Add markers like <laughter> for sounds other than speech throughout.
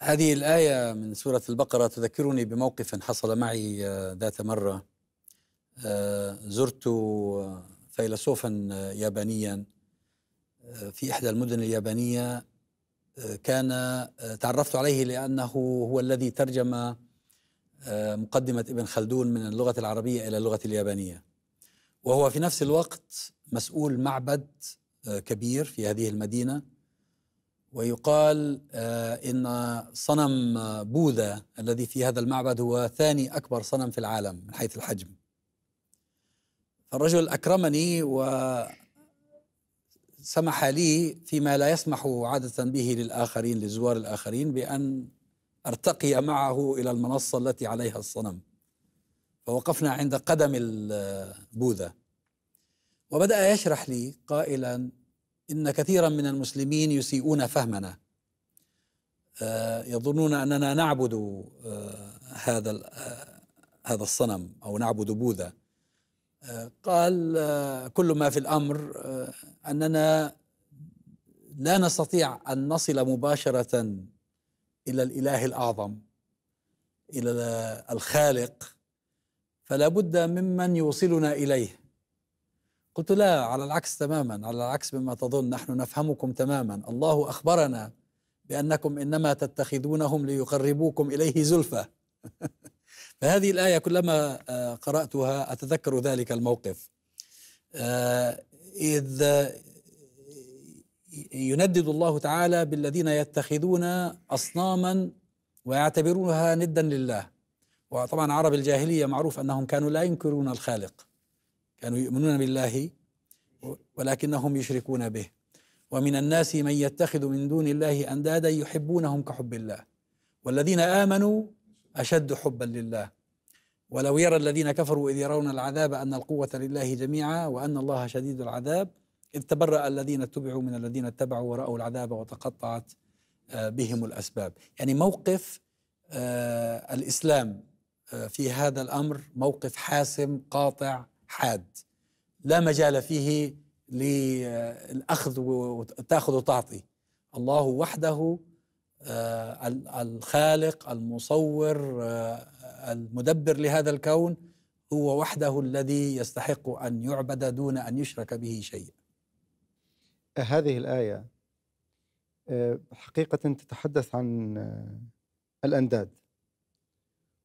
هذه الآية من سورة البقرة تذكرني بموقف حصل معي آه، ذات مرة آه، زرت آه، فيلسوفا يابانيا في إحدى المدن اليابانية كان تعرفت عليه لأنه هو الذي ترجم مقدمة ابن خلدون من اللغة العربية إلى اللغة اليابانية وهو في نفس الوقت مسؤول معبد كبير في هذه المدينة ويقال آه، ان صنم بوذا الذي في هذا المعبد هو ثاني اكبر صنم في العالم من حيث الحجم فالرجل اكرمني وسمح لي فيما لا يسمح عاده به للاخرين لزوار الاخرين بان ارتقي معه الى المنصه التي عليها الصنم فوقفنا عند قدم البوذا آه، وبدا يشرح لي قائلا إن كثيرا من المسلمين يسيئون فهمنا آه، يظنون أننا نعبد آه، هذا آه، هذا الصنم أو نعبد بوذا قال كل ما في الأمر أننا لا نستطيع أن نصل مباشرة إلى الإله الأعظم إلى الخالق فلا بد ممن يوصلنا إليه قلت لا على العكس تماما على العكس مما تظن نحن نفهمكم تماما الله أخبرنا بأنكم إنما تتخذونهم ليقربوكم إليه زلفى <laughs> فهذه الآية كلما آه، قرأتها أتذكر ذلك الموقف آه، إذ آه، يندد الله تعالى بالذين يتخذون أصناما ويعتبرونها ندا لله وطبعا عرب الجاهلية معروف أنهم كانوا لا ينكرون الخالق كانوا يؤمنون بالله ولكنهم يشركون به ومن الناس من يتخذ من دون الله اندادا يحبونهم كحب الله والذين امنوا اشد حبا لله ولو يرى الذين كفروا اذ يرون العذاب ان القوه لله جميعا وان الله شديد العذاب اذ تبرأ الذين اتبعوا من الذين اتبعوا وراوا العذاب وتقطعت آه، بهم الاسباب يعني موقف آه، الاسلام آه، في هذا الامر موقف حاسم قاطع حاد لا مجال فيه للأخذ وتأخذ وتعطي الله وحده آه، الخالق المصور آه، المدبر لهذا الكون هو وحده الذي يستحق أن يعبد دون أن يشرك به شيء هذه الآية آه، حقيقة تتحدث عن الأنداد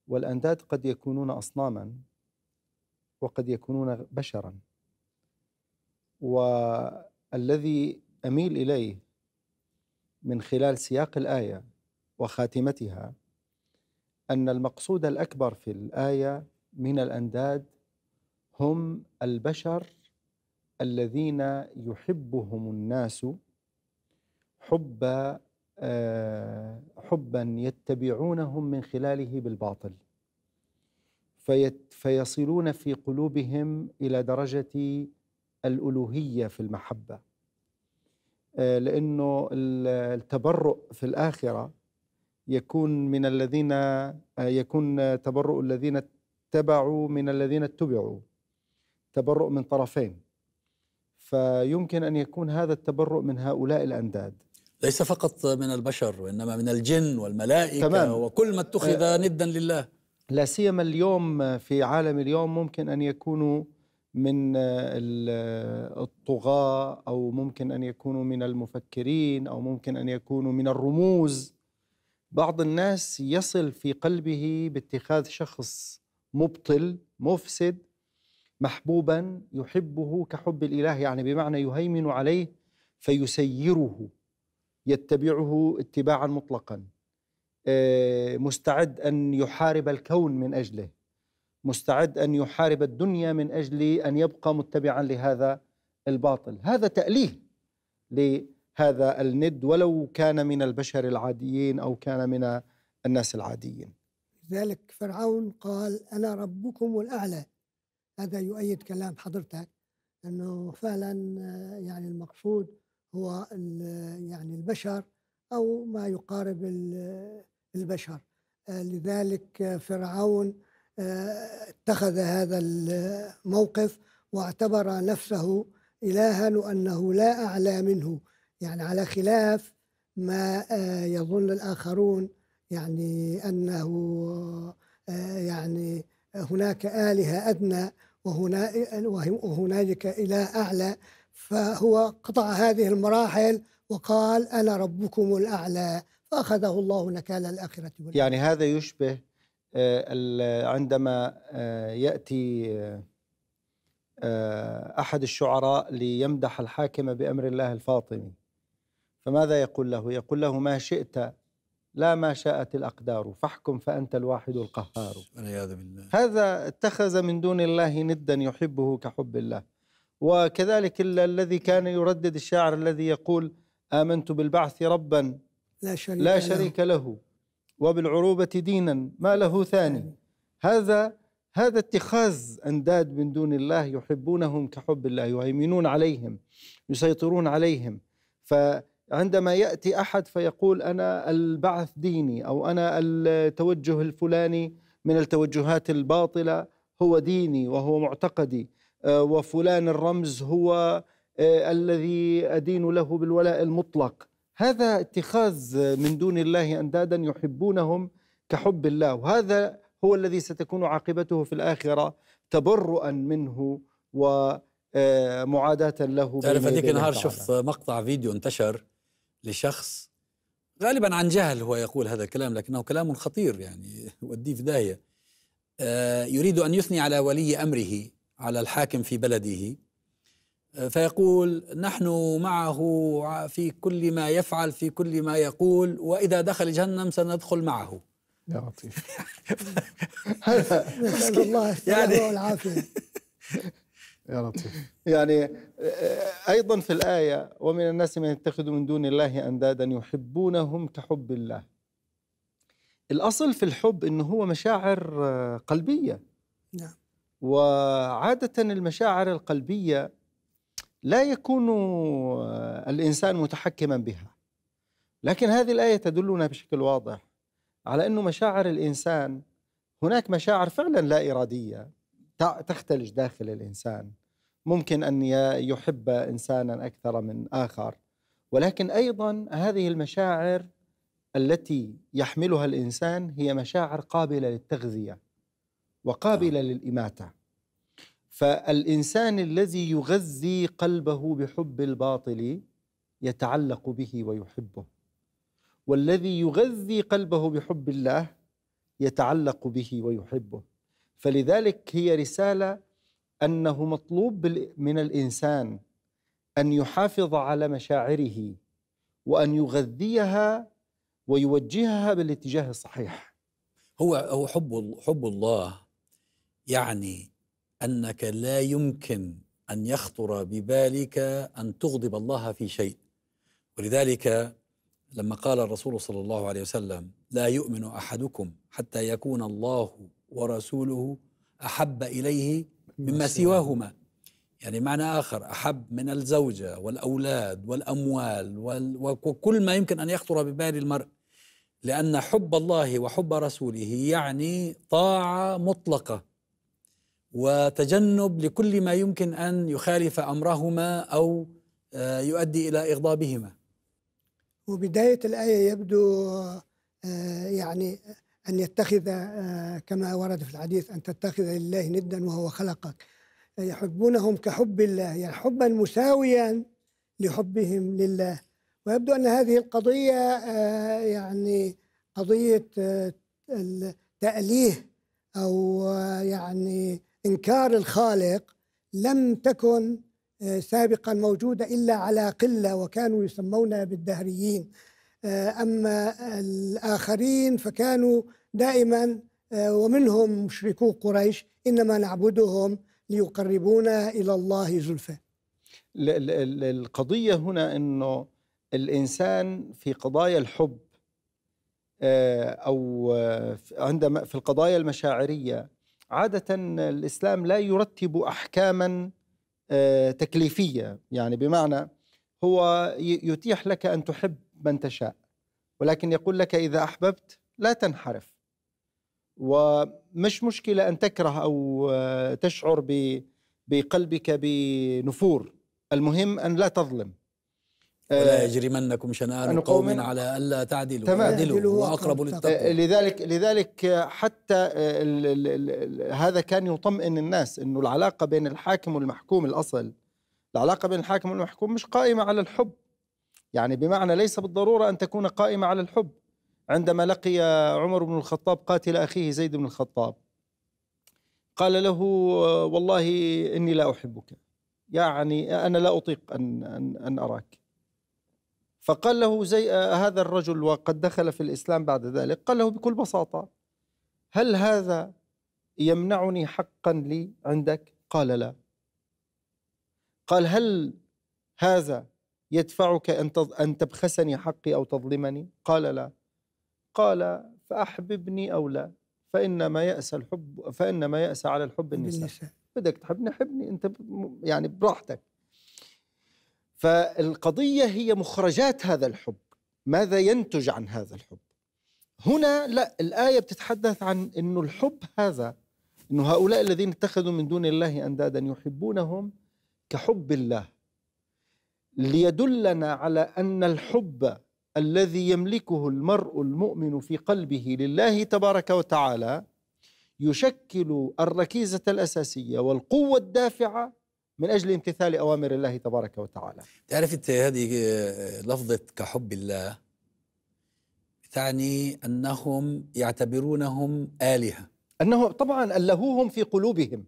والأنداد قد يكونون أصناما وقد يكونون بشرا والذي اميل اليه من خلال سياق الايه وخاتمتها ان المقصود الاكبر في الايه من الانداد هم البشر الذين يحبهم الناس حب آه، حبا يتبعونهم من خلاله بالباطل فيصلون في قلوبهم الى درجه الالوهيه في المحبه آه، لانه التبرؤ في الاخره يكون من الذين آه، يكون تبرؤ الذين اتبعوا من الذين اتبعوا تبرؤ من طرفين فيمكن ان يكون هذا التبرؤ من هؤلاء الانداد ليس فقط من البشر وانما من الجن والملائكه تمام. وكل ما اتخذ آه. ندا لله لا سيما اليوم آه، في عالم اليوم ممكن ان يكونوا من آه، آه، الطغاة او ممكن ان يكونوا من المفكرين او ممكن ان يكونوا من الرموز بعض الناس يصل في قلبه باتخاذ شخص مبطل مفسد محبوبا يحبه كحب الاله يعني بمعنى يهيمن عليه فيسيره يتبعه اتباعا مطلقا آه، مستعد ان يحارب الكون من اجله مستعد ان يحارب الدنيا من اجل ان يبقى متبعا لهذا الباطل هذا تاليه لهذا الند ولو كان من البشر العاديين او كان من الناس العاديين لذلك فرعون قال انا ربكم الاعلى هذا يؤيد كلام حضرتك انه فعلا آه، يعني المقصود هو يعني البشر او ما يقارب البشر آه، لذلك فرعون آه، اتخذ هذا الموقف واعتبر نفسه إلها وأنه لا أعلى منه يعني على خلاف ما آه، يظن الآخرون يعني أنه يعني هناك آلهة أدنى وهنالك إله أعلى فهو قطع هذه المراحل وقال أنا ربكم الأعلى فأخذه الله نكال الآخرة والآخرة. يعني هذا يشبه آه، عندما آه، يأتي آه، أحد الشعراء ليمدح الحاكم بأمر الله الفاطمي فماذا يقول له؟ يقول له ما شئت لا ما شاءت الأقدار فاحكم فأنت الواحد القهار بالله هذا اتخذ من دون الله ندا يحبه كحب الله وكذلك الذي كان يردد الشاعر الذي يقول آمنت بالبعث ربا لا شريك, لا شريك له. له وبالعروبة دينا ما له ثاني هذا هذا اتخاذ أنداد من دون الله يحبونهم كحب الله يهيمنون عليهم يسيطرون عليهم فعندما يأتي أحد فيقول أنا البعث ديني أو أنا التوجه الفلاني من التوجهات الباطلة هو ديني وهو معتقدي آه، وفلان الرمز هو آه، الذي أدين له بالولاء المطلق هذا اتخاذ من دون الله اندادا يحبونهم كحب الله وهذا هو الذي ستكون عاقبته في الاخره تبرؤا منه ومعاداة له تعرف هذيك النهار شفت مقطع فيديو انتشر لشخص غالبا عن جهل هو يقول هذا الكلام لكنه كلام خطير يعني يوديه في داهيه آه، يريد ان يثني على ولي امره على الحاكم في بلده فيقول نحن معه في كل ما يفعل في كل ما يقول وإذا دخل جهنم سندخل معه يا لطيف <laughs> نسأل الله يعني والعافية <laughs> يا لطيف يعني آه، أيضا في الآية ومن الناس من يتخذ من دون الله أندادا يحبونهم كحب الله الأصل في الحب إنه هو مشاعر آه، قلبية نعم وعادة المشاعر القلبية لا يكون آه، الانسان متحكما بها لكن هذه الايه تدلنا بشكل واضح على انه مشاعر الانسان هناك مشاعر فعلا لا اراديه تختلج داخل الانسان ممكن ان يحب انسانا اكثر من اخر ولكن ايضا هذه المشاعر التي يحملها الانسان هي مشاعر قابله للتغذيه وقابله نعم. للاماته فالإنسان الذي يغذي قلبه بحب الباطل يتعلق به ويحبه والذي يغذي قلبه بحب الله يتعلق به ويحبه فلذلك هي رسالة أنه مطلوب من الإنسان أن يحافظ على مشاعره وأن يغذيها ويوجهها بالاتجاه الصحيح هو هو حب حب الله يعني انك لا يمكن ان يخطر ببالك ان تغضب الله في شيء ولذلك لما قال الرسول صلى الله عليه وسلم لا يؤمن احدكم حتى يكون الله ورسوله احب اليه مما سواهما يعني معنى اخر احب من الزوجه والاولاد والاموال وكل ما يمكن ان يخطر ببال المرء لان حب الله وحب رسوله يعني طاعه مطلقه وتجنب لكل ما يمكن ان يخالف امرهما او آه، يؤدي الى اغضابهما. وبدايه الايه يبدو آه، يعني ان يتخذ آه، كما ورد في الحديث ان تتخذ لله ندا وهو خلقك يحبونهم كحب الله يعني حبا مساويا لحبهم لله ويبدو ان هذه القضيه يعني قضيه التاليه او يعني إنكار الخالق لم تكن آه، سابقا موجودة إلا على قلة وكانوا يسمون بالدهريين آه، أما الآخرين فكانوا دائما آه، ومنهم مشركو قريش إنما نعبدهم ليقربونا إلى الله زلفى القضية هنا أنه الإنسان في قضايا الحب أو عندما في القضايا المشاعرية عادة الإسلام لا يرتب أحكاما آه، تكليفية يعني بمعنى هو يتيح لك أن تحب من تشاء ولكن يقول لك إذا أحببت لا تنحرف ومش مشكلة أن تكره أو آه، تشعر بقلبك بنفور المهم أن لا تظلم ولا آه، يجرمنكم شنآن يعني قوم على ألا تعدلوا تعدلوا وأقرب للتقوى آه، لذلك لذلك حتى الـ آه، الـ الـ هذا كان يطمئن الناس انه العلاقه بين الحاكم والمحكوم الاصل العلاقه بين الحاكم والمحكوم مش قائمه على الحب يعني بمعنى ليس بالضروره ان تكون قائمه على الحب عندما لقي عمر بن الخطاب قاتل اخيه زيد بن الخطاب قال له والله اني لا احبك يعني انا لا اطيق ان ان, أن اراك فقال له زي آه، هذا الرجل وقد دخل في الإسلام بعد ذلك قال له بكل بساطة هل هذا يمنعني حقا لي عندك قال لا قال هل هذا يدفعك أن أن تبخسني حقي أو تظلمني قال لا قال فأحببني أو لا فإنما يأس الحب فإنما يأس على الحب النساء بدك تحبني حبني أنت يعني براحتك فالقضية هي مخرجات هذا الحب ماذا ينتج عن هذا الحب هنا لا الآية بتتحدث عن أنه الحب هذا أنه هؤلاء الذين اتخذوا من دون الله أندادا يحبونهم كحب الله ليدلنا على أن الحب الذي يملكه المرء المؤمن في قلبه لله تبارك وتعالى يشكل الركيزة الأساسية والقوة الدافعة من أجل امتثال أوامر الله تبارك وتعالى تعرف أنت هذه آه، لفظة كحب الله تعني أنهم يعتبرونهم آلهة أنهم طبعا ألهوهم في قلوبهم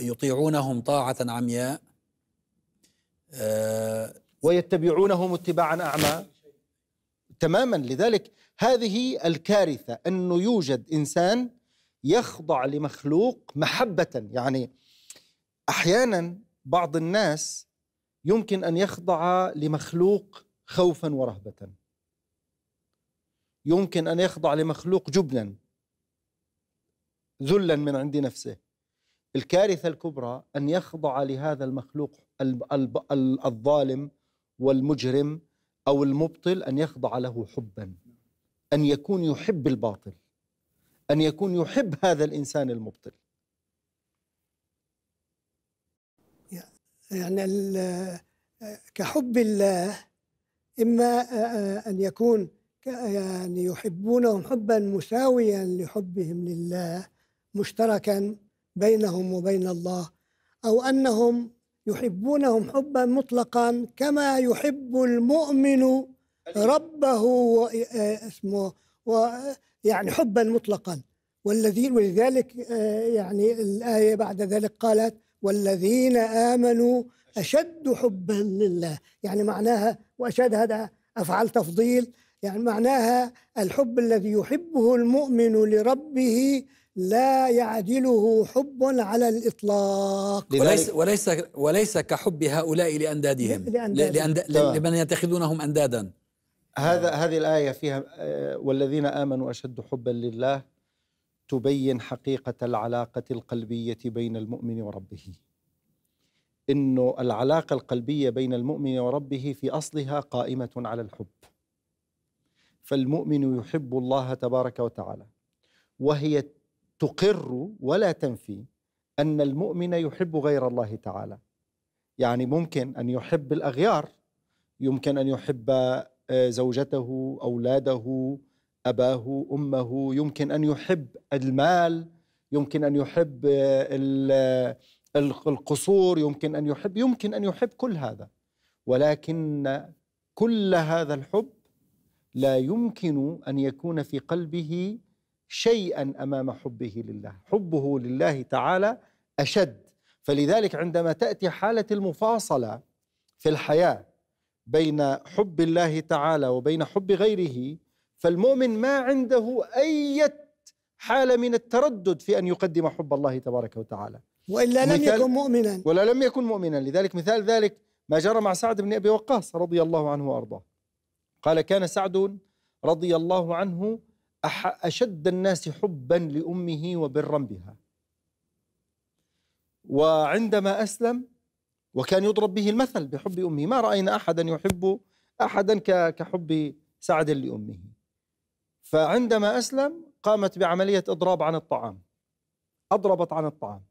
يطيعونهم طاعة عمياء آه، ويتبعونهم اتباعا أعمى تماما لذلك هذه الكارثة أنه يوجد إنسان يخضع لمخلوق محبة يعني احيانا بعض الناس يمكن ان يخضع لمخلوق خوفا ورهبه يمكن ان يخضع لمخلوق جبنا ذلا من عند نفسه الكارثه الكبرى ان يخضع لهذا المخلوق الظالم والمجرم او المبطل ان يخضع له حبا ان يكون يحب الباطل ان يكون يحب هذا الانسان المبطل يعني كحب الله إما أن يكون يعني يحبونهم حبا مساويا لحبهم لله مشتركا بينهم وبين الله أو أنهم يحبونهم حبا مطلقا كما يحب المؤمن ربه اسمه ويعني حبا مطلقا والذين ولذلك آه، يعني الآية بعد ذلك قالت والذين آمنوا أشد حبا لله يعني معناها وأشد هذا أفعال تفضيل يعني معناها الحب الذي يحبه المؤمن لربه لا يعدله حب على الإطلاق وليس, وليس, وليس كحب هؤلاء لأندادهم لأنداد لأنداد لمن يتخذونهم أندادا هذا هذه الآية فيها آه، والذين آمنوا أشد حبا لله تبين حقيقه العلاقه القلبيه بين المؤمن وربه انه العلاقه القلبيه بين المؤمن وربه في اصلها قائمه على الحب فالمؤمن يحب الله تبارك وتعالى وهي تقر ولا تنفي ان المؤمن يحب غير الله تعالى يعني ممكن ان يحب الاغيار يمكن ان يحب آه، زوجته اولاده اباه امه يمكن ان يحب المال يمكن ان يحب آه، آه، القصور يمكن ان يحب يمكن ان يحب كل هذا ولكن كل هذا الحب لا يمكن ان يكون في قلبه شيئا امام حبه لله حبه لله تعالى اشد فلذلك عندما تاتي حاله المفاصله في الحياه بين حب الله تعالى وبين حب غيره فالمؤمن ما عنده أي حالة من التردد في أن يقدم حب الله تبارك وتعالى وإلا لم يكن مؤمنا ولا لم يكن مؤمنا لذلك مثال ذلك ما جرى مع سعد بن أبي وقاص رضي الله عنه وأرضاه قال كان سعد رضي الله عنه أشد الناس حبا لأمه وبرا بها وعندما أسلم وكان يضرب به المثل بحب أمه ما رأينا أحدا يحب أحدا كحب سعد لأمه فعندما أسلم قامت بعملية إضراب عن الطعام أضربت عن الطعام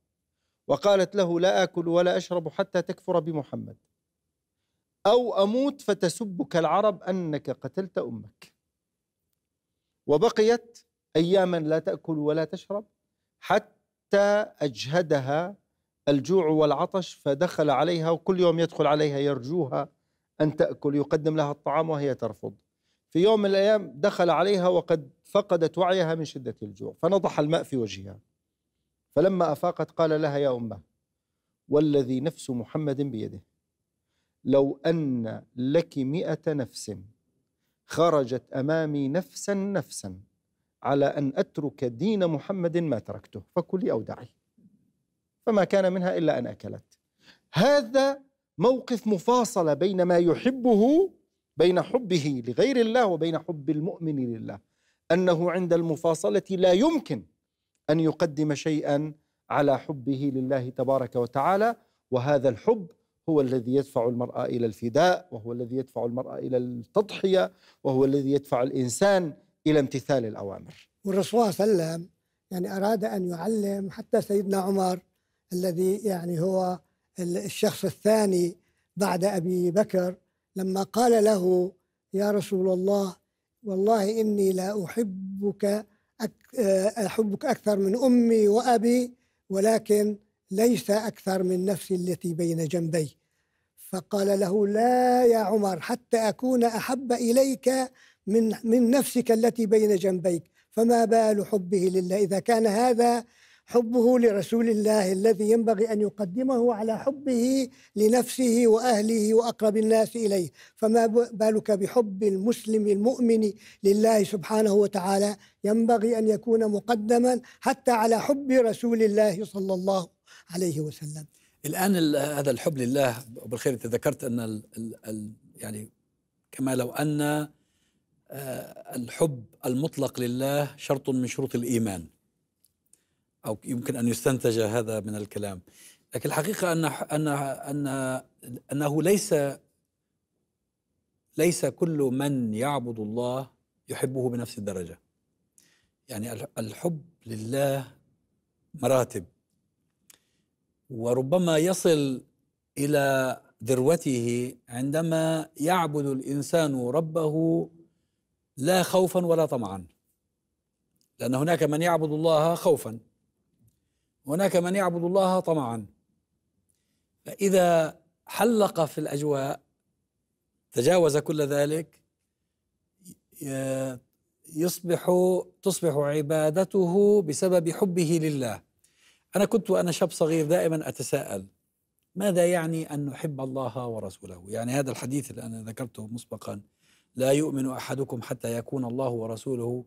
وقالت له لا آكل ولا أشرب حتى تكفر بمحمد أو أموت فتسبك العرب أنك قتلت أمك وبقيت أياما لا تأكل ولا تشرب حتى أجهدها الجوع والعطش فدخل عليها وكل يوم يدخل عليها يرجوها أن تأكل يقدم لها الطعام وهي ترفض في يوم من الأيام دخل عليها وقد فقدت وعيها من شدة الجوع فنضح الماء في وجهها فلما أفاقت قال لها يا أمه والذي نفس محمد بيده لو أن لك مئة نفس خرجت أمامي نفسا نفسا على أن أترك دين محمد ما تركته فكلي أو دعي فما كان منها إلا أن أكلت هذا موقف مفاصلة بين ما يحبه بين حبه لغير الله وبين حب المؤمن لله انه عند المفاصله لا يمكن ان يقدم شيئا على حبه لله تبارك وتعالى وهذا الحب هو الذي يدفع المرأة إلى الفداء وهو الذي يدفع المرأة إلى التضحية وهو الذي يدفع الإنسان إلى امتثال الأوامر والرسول صلى الله عليه وسلم يعني أراد أن يعلم حتى سيدنا عمر الذي يعني هو الشخص الثاني بعد أبي بكر لما قال له يا رسول الله والله إني لا أحبك أحبك أكثر من أمي وأبي ولكن ليس أكثر من نفسي التي بين جنبي فقال له لا يا عمر حتى أكون أحب إليك من, من نفسك التي بين جنبيك فما بال حبه لله إذا كان هذا حبه لرسول الله الذي ينبغي ان يقدمه على حبه لنفسه واهله واقرب الناس اليه، فما بالك بحب المسلم المؤمن لله سبحانه وتعالى ينبغي ان يكون مقدما حتى على حب رسول الله صلى الله عليه وسلم. الان هذا الحب لله ابو الخير تذكرت ان الـ الـ يعني كما لو ان آه، الحب المطلق لله شرط من شروط الايمان. او يمكن ان يستنتج هذا من الكلام لكن الحقيقه ان ان ان انه ليس ليس كل من يعبد الله يحبه بنفس الدرجه يعني الحب لله مراتب وربما يصل الى ذروته عندما يعبد الانسان ربه لا خوفا ولا طمعا لان هناك من يعبد الله خوفا هناك من يعبد الله طمعا فإذا حلق في الأجواء تجاوز كل ذلك يصبح تصبح عبادته بسبب حبه لله أنا كنت وأنا شاب صغير دائما أتساءل ماذا يعني أن نحب الله ورسوله يعني هذا الحديث اللي أنا ذكرته مسبقا لا يؤمن أحدكم حتى يكون الله ورسوله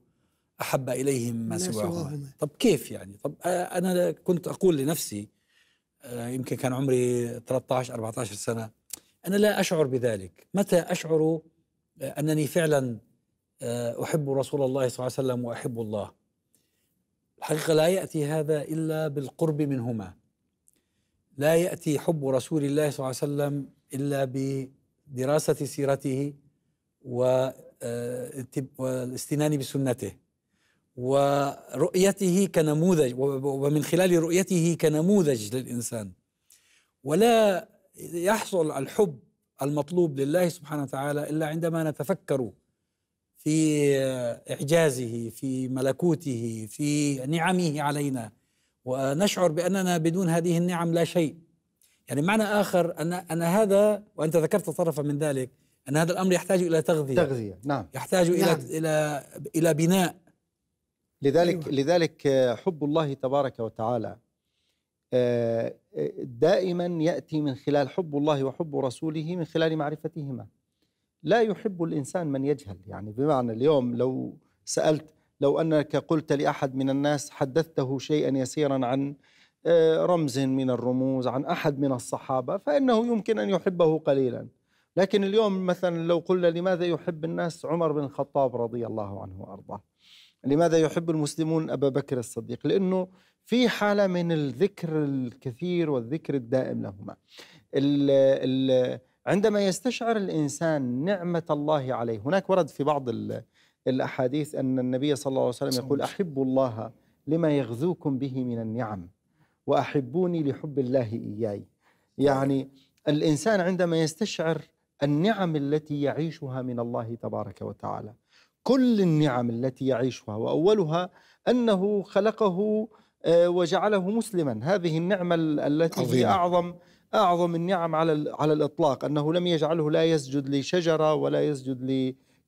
أحب إليهم ما سواهما طب كيف يعني طب آه، أنا كنت أقول لنفسي آه، يمكن كان عمري 13 14 سنة أنا لا أشعر بذلك متى أشعر آه، أنني فعلا أحب رسول الله صلى الله عليه وسلم وأحب الله الحقيقة لا يأتي هذا إلا بالقرب منهما لا يأتي حب رسول الله صلى الله عليه وسلم إلا بدراسة سيرته والاستنان بسنته ورؤيته كنموذج ومن خلال رؤيته كنموذج للإنسان ولا يحصل الحب المطلوب لله سبحانه وتعالى إلا عندما نتفكر في إعجازه في ملكوته في نعمه علينا ونشعر بأننا بدون هذه النعم لا شيء يعني معنى آخر أن, أن هذا وأنت ذكرت طرفا من ذلك أن هذا الأمر يحتاج إلى تغذية تغذية نعم يحتاج نعم. إلى إلى إلى بناء لذلك أيوة. لذلك آه، حب الله تبارك وتعالى آه، آه، دائما ياتي من خلال حب الله وحب رسوله من خلال معرفتهما لا يحب الانسان من يجهل يعني بمعنى اليوم لو سالت لو انك قلت لاحد من الناس حدثته شيئا يسيرا عن رمز من الرموز عن احد من الصحابه فانه يمكن ان يحبه قليلا لكن اليوم مثلا لو قلنا لماذا يحب الناس عمر بن الخطاب رضي الله عنه وارضاه لماذا يحب المسلمون أبا بكر الصديق لأنه في حالة من الذكر الكثير والذكر الدائم لهما ال ال عندما يستشعر الإنسان نعمة الله عليه هناك ورد في بعض الأحاديث أن النبي صلى الله عليه وسلم يقول أحبوا الله لما يغذوكم به من النعم وأحبوني لحب الله إياي يعني الإنسان عندما يستشعر النعم التي يعيشها من الله تبارك وتعالى كل النعم التي يعيشها واولها انه خلقه آه، وجعله مسلما هذه النعمه التي هي اعظم اعظم النعم على على الاطلاق انه لم يجعله لا يسجد لشجره ولا يسجد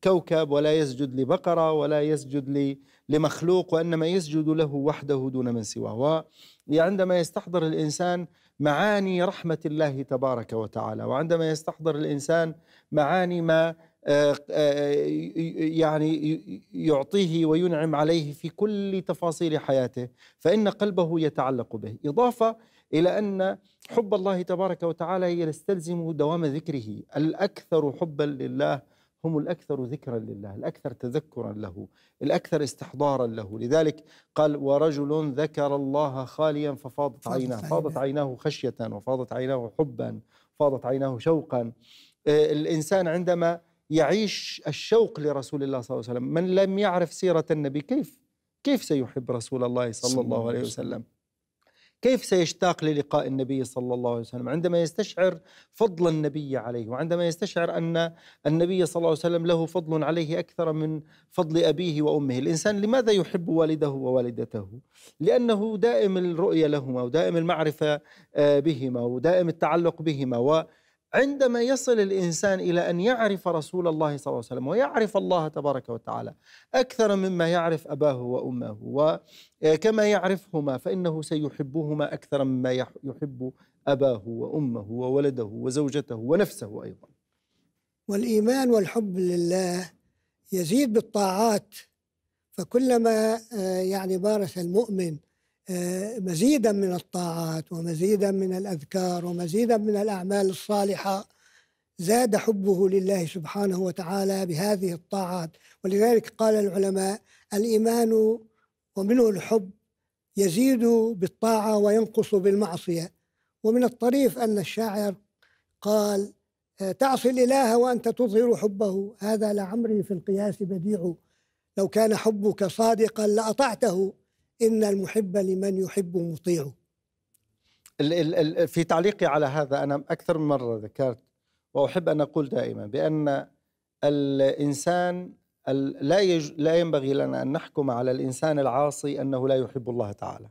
لكوكب ولا يسجد لبقره ولا يسجد لمخلوق وانما يسجد له وحده دون من سواه وعندما يستحضر الانسان معاني رحمه الله تبارك وتعالى وعندما يستحضر الانسان معاني ما آه، آه، يعني يعطيه وينعم عليه في كل تفاصيل حياته فإن قلبه يتعلق به إضافة إلى أن حب الله تبارك وتعالى يستلزم دوام ذكره الأكثر حبا لله هم الأكثر ذكرا لله الأكثر تذكرا له الأكثر استحضارا له لذلك قال ورجل ذكر الله خاليا ففاضت عيناه فاضت عيناه خشية وفاضت عيناه حبا فاضت عيناه شوقا آه، الإنسان عندما يعيش الشوق لرسول الله صلى الله عليه وسلم من لم يعرف سيرة النبي كيف كيف سيحب رسول الله صلى الله عليه وسلم كيف سيشتاق للقاء النبي صلى الله عليه وسلم عندما يستشعر فضل النبي عليه وعندما يستشعر أن النبي صلى الله عليه وسلم له فضل عليه أكثر من فضل أبيه وأمه الإنسان لماذا يحب والده ووالدته؟ لأنه دائم الرؤية لهما ودائم المعرفة آه، بهما ودائم التعلق بهما و عندما يصل الانسان الى ان يعرف رسول الله صلى الله عليه وسلم ويعرف الله تبارك وتعالى اكثر مما يعرف اباه وامه وكما آه، يعرفهما فانه سيحبهما اكثر مما يحب اباه وامه وولده وزوجته ونفسه ايضا. والايمان والحب لله يزيد بالطاعات فكلما آه، يعني مارس المؤمن آه، مزيدا من الطاعات ومزيدا من الاذكار ومزيدا من الاعمال الصالحه زاد حبه لله سبحانه وتعالى بهذه الطاعات ولذلك قال العلماء الايمان ومنه الحب يزيد بالطاعه وينقص بالمعصيه ومن الطريف ان الشاعر قال آه، تعصي الاله وانت تظهر حبه هذا لعمري في القياس بديع لو كان حبك صادقا لاطعته إن المحب لمن يحب مطيع في تعليقي على هذا أنا أكثر من مرة ذكرت وأحب أن أقول دائما بأن الإنسان لا يج... لا ينبغي لنا ان نحكم على الانسان العاصي انه لا يحب الله تعالى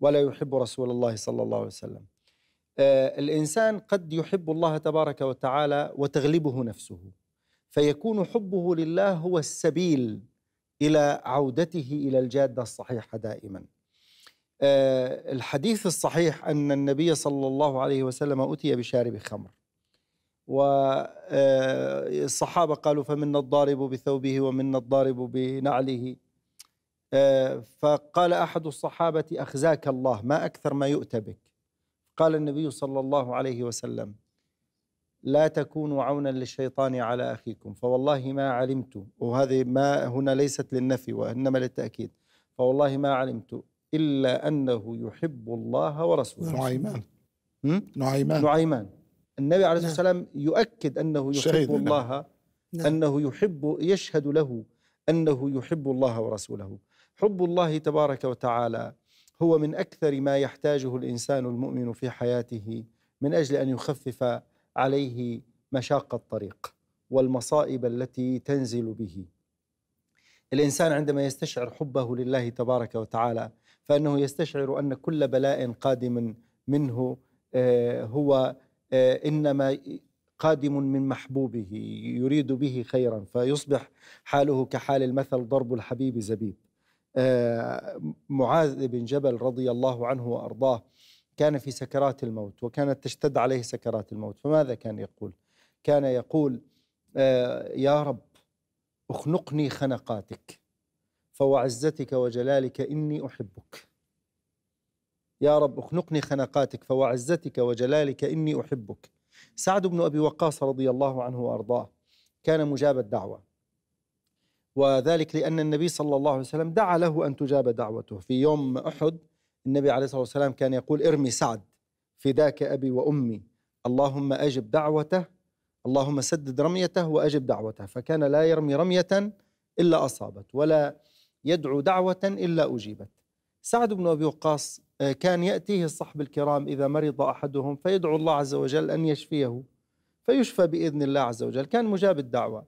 ولا يحب رسول الله صلى الله عليه وسلم. آه الانسان قد يحب الله تبارك وتعالى وتغلبه نفسه فيكون حبه لله هو السبيل الى عودته الى الجاده الصحيحه دائما. آه، الحديث الصحيح ان النبي صلى الله عليه وسلم اتي بشارب خمر. والصحابه آه، قالوا فمنا الضارب بثوبه ومنا الضارب بنعله. آه، فقال احد الصحابه اخزاك الله ما اكثر ما يؤتى بك. قال النبي صلى الله عليه وسلم لا تكونوا عونا للشيطان على اخيكم فوالله ما علمت وهذه ما هنا ليست للنفي وانما للتاكيد فوالله ما علمت الا انه يحب الله ورسوله نعم. نعيمان نعيمان نعيمان النبي عليه الصلاه والسلام نعم. يؤكد انه يحب نعم. الله انه يحب يشهد له انه يحب الله ورسوله حب الله تبارك وتعالى هو من اكثر ما يحتاجه الانسان المؤمن في حياته من اجل ان يخفف عليه مشاق الطريق والمصائب التي تنزل به الانسان عندما يستشعر حبه لله تبارك وتعالى فانه يستشعر ان كل بلاء قادم منه آه، هو آه، انما قادم من محبوبه يريد به خيرا فيصبح حاله كحال المثل ضرب الحبيب زبيب آه، معاذ بن جبل رضي الله عنه وارضاه كان في سكرات الموت وكانت تشتد عليه سكرات الموت فماذا كان يقول كان يقول آه، يا رب اخنقني خنقاتك فوعزتك وجلالك اني احبك يا رب اخنقني خنقاتك فوعزتك وجلالك اني احبك سعد بن ابي وقاص رضي الله عنه وارضاه كان مجاب الدعوه وذلك لان النبي صلى الله عليه وسلم دعا له ان تجاب دعوته في يوم احد النبي عليه الصلاة والسلام كان يقول ارمي سعد فداك أبي وأمي اللهم أجب دعوته اللهم سدد رميته وأجب دعوته فكان لا يرمي رمية إلا أصابت ولا يدعو دعوة إلا أجيبت سعد بن أبي وقاص آه، كان يأتيه الصحب الكرام إذا مرض أحدهم فيدعو الله عز وجل أن يشفيه فيشفى بإذن الله عز وجل كان مجاب الدعوة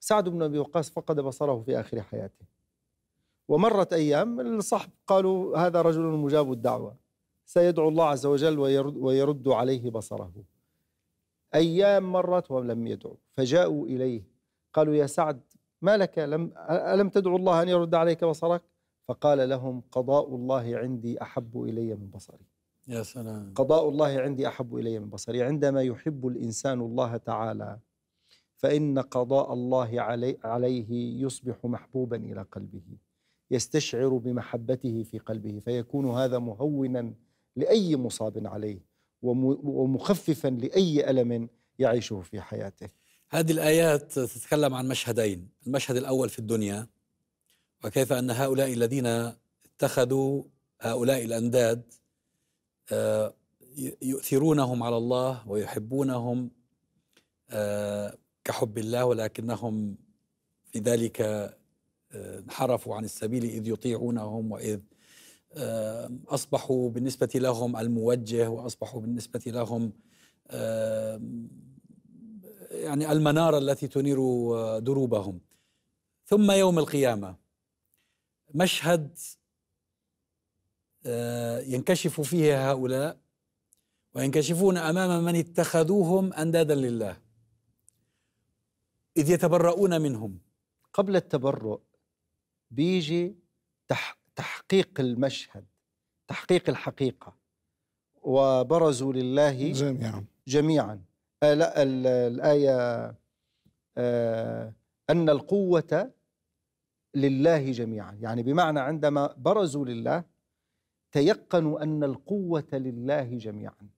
سعد بن أبي وقاص فقد بصره في آخر حياته ومرت أيام الصحب قالوا هذا رجل مجاب الدعوة سيدعو الله عز وجل ويرد, ويرد عليه بصره أيام مرت ولم يدعو فجاءوا إليه قالوا يا سعد ما لك لم ألم تدعو الله أن يرد عليك بصرك فقال لهم قضاء الله عندي أحب إلي من بصري يا سلام قضاء الله عندي أحب إلي من بصري عندما يحب الإنسان الله تعالى فإن قضاء الله علي عليه يصبح محبوبا إلى قلبه يستشعر بمحبته في قلبه فيكون هذا مهونا لاي مصاب عليه ومخففا لاي الم يعيشه في حياته. هذه الايات تتكلم عن مشهدين، المشهد الاول في الدنيا وكيف ان هؤلاء الذين اتخذوا هؤلاء الانداد آه، يؤثرونهم على الله ويحبونهم آه، كحب الله ولكنهم في ذلك انحرفوا عن السبيل إذ يطيعونهم وإذ أصبحوا بالنسبة لهم الموجه وأصبحوا بالنسبة لهم يعني المنارة التي تنير آه، دروبهم ثم يوم القيامة مشهد آه، ينكشف فيه هؤلاء وينكشفون أمام من اتخذوهم أندادا لله إذ يتبرؤون منهم قبل التبرؤ بيجي تحقيق المشهد تحقيق الحقيقة وبرزوا لله جميعا جميعا لا الآية آه، أن القوة لله جميعا يعني بمعنى عندما برزوا لله تيقنوا أن القوة لله جميعا